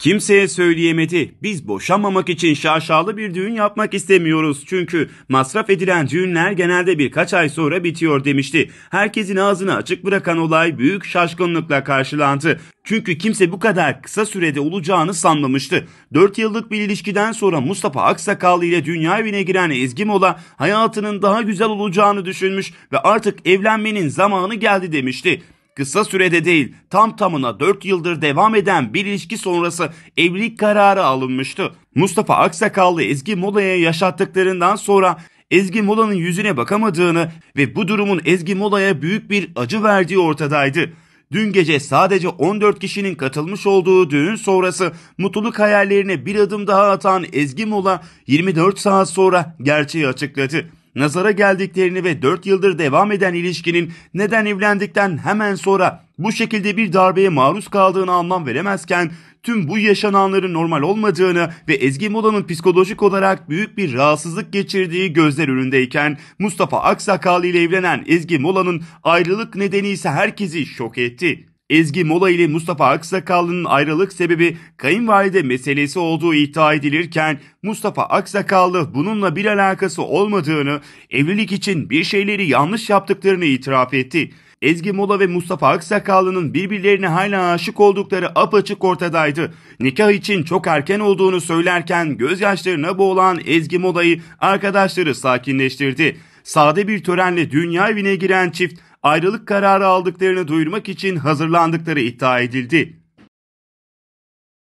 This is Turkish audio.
Kimseye söyleyemedi. Biz boşanmamak için şaşalı bir düğün yapmak istemiyoruz. Çünkü masraf edilen düğünler genelde birkaç ay sonra bitiyor demişti. Herkesin ağzını açık bırakan olay büyük şaşkınlıkla karşılandı. Çünkü kimse bu kadar kısa sürede olacağını sanmamıştı. 4 yıllık bir ilişkiden sonra Mustafa Aksakallı ile dünya evine giren Ezgi Mola hayatının daha güzel olacağını düşünmüş ve artık evlenmenin zamanı geldi demişti. Kısa sürede değil tam tamına 4 yıldır devam eden bir ilişki sonrası evlilik kararı alınmıştı. Mustafa Aksakallı Ezgi Mola'ya yaşattıklarından sonra Ezgi Mola'nın yüzüne bakamadığını ve bu durumun Ezgi Mola'ya büyük bir acı verdiği ortadaydı. Dün gece sadece 14 kişinin katılmış olduğu düğün sonrası mutluluk hayallerine bir adım daha atan Ezgi Mola 24 saat sonra gerçeği açıkladı nazara geldiklerini ve 4 yıldır devam eden ilişkinin neden evlendikten hemen sonra bu şekilde bir darbeye maruz kaldığını anlam veremezken tüm bu yaşananların normal olmadığını ve Ezgi Mola'nın psikolojik olarak büyük bir rahatsızlık geçirdiği gözler önündeyken Mustafa Aksakallı ile evlenen Ezgi Mola'nın ayrılık nedeni ise herkesi şok etti. Ezgi Mola ile Mustafa Aksakallı'nın ayrılık sebebi kayınvalide meselesi olduğu iddia edilirken Mustafa Aksakallı bununla bir alakası olmadığını, evlilik için bir şeyleri yanlış yaptıklarını itiraf etti. Ezgi Mola ve Mustafa Aksakallı'nın birbirlerine hala aşık oldukları apaçık ortadaydı. Nikah için çok erken olduğunu söylerken gözyaşlarına boğulan Ezgi Mola'yı arkadaşları sakinleştirdi. Sade bir törenle dünya evine giren çift ayrılık kararı aldıklarını duyurmak için hazırlandıkları iddia edildi.